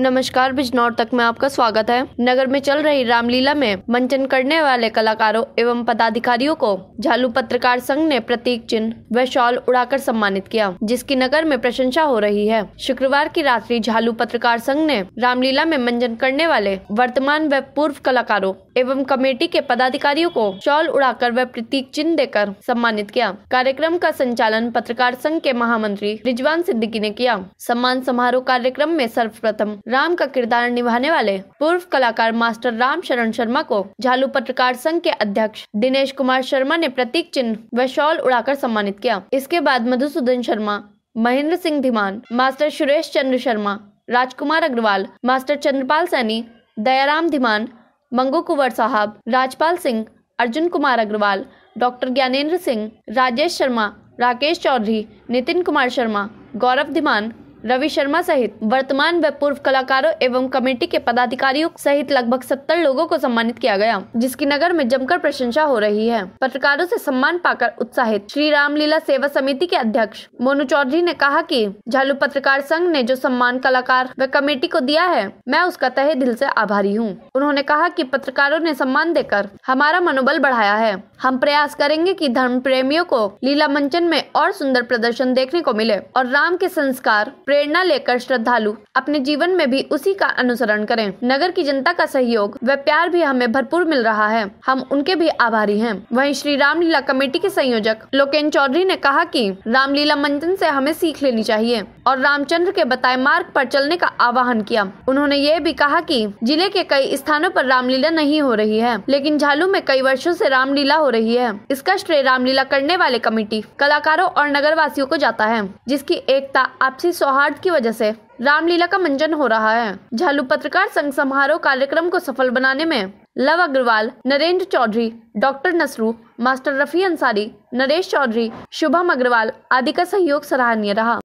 नमस्कार बिजनौर तक में आपका स्वागत है नगर में चल रही रामलीला में मंचन करने वाले कलाकारों एवं पदाधिकारियों को झालू पत्रकार संघ ने प्रतीक चिन्ह व शॉल उड़ाकर सम्मानित किया जिसकी नगर में प्रशंसा हो रही है शुक्रवार की रात्रि झालू पत्रकार संघ ने रामलीला में मंचन करने वाले वर्तमान व पूर्व कलाकारों एवं कमेटी के पदाधिकारियों को शॉल उड़ाकर व प्रतीक चिन्ह देकर सम्मानित किया कार्यक्रम का संचालन पत्रकार संघ के महामंत्री रिजवान सिद्दीकी ने किया सम्मान समारोह कार्यक्रम में सर्वप्रथम राम का किरदार निभाने वाले पूर्व कलाकार मास्टर राम शरण शर्मा को झालू पत्रकार संघ के अध्यक्ष दिनेश कुमार शर्मा ने प्रतीक चिन्ह व शॉल उड़ाकर सम्मानित किया इसके बाद मधुसूदन शर्मा महेंद्र सिंह धीमान मास्टर सुरेश चंद्र शर्मा राजकुमार अग्रवाल मास्टर चंद्रपाल सैनी दयाराम धीमान मंगू कुंवर साहब राजपाल सिंह अर्जुन कुमार अग्रवाल डॉक्टर ज्ञानेंद्र सिंह राजेश शर्मा राकेश चौधरी नितिन कुमार शर्मा गौरव धीमान रवि शर्मा सहित वर्तमान व पूर्व कलाकारों एवं कमेटी के पदाधिकारियों सहित लगभग सत्तर लोगों को सम्मानित किया गया जिसकी नगर में जमकर प्रशंसा हो रही है पत्रकारों से सम्मान पाकर उत्साहित श्री रामलीला सेवा समिति के अध्यक्ष मोनू चौधरी ने कहा कि झालू पत्रकार संघ ने जो सम्मान कलाकार व कमेटी को दिया है मैं उसका तहे दिल से आभारी हूँ उन्होंने कहा कि पत्रकारों ने सम्मान देकर हमारा मनोबल बढ़ाया है हम प्रयास करेंगे कि धर्म प्रेमियों को लीला मंचन में और सुंदर प्रदर्शन देखने को मिले और राम के संस्कार प्रेरणा लेकर श्रद्धालु अपने जीवन में भी उसी का अनुसरण करें नगर की जनता का सहयोग व प्यार भी हमें भरपूर मिल रहा है हम उनके भी आभारी हैं वहीं श्री रामलीला कमेटी के संयोजक लोकेन चौधरी ने कहा कि रामलीला मंचन से हमें सीख लेनी चाहिए और रामचंद्र के बताए मार्ग पर चलने का आह्वान किया उन्होंने ये भी कहा कि जिले के कई स्थानों पर रामलीला नहीं हो रही है लेकिन झालू में कई वर्षों से रामलीला हो रही है इसका श्रेय रामलीला करने वाले कमेटी कलाकारों और नगर वासियों को जाता है जिसकी एकता आपसी सौहार्द सौहार्द की वजह से रामलीला का मंजन हो रहा है झालू पत्रकार संघ समारोह कार्यक्रम को सफल बनाने में लव अग्रवाल नरेंद्र चौधरी डॉक्टर नसरू मास्टर रफी अंसारी नरेश चौधरी शुभम अग्रवाल आदि का सहयोग सराहनीय रहा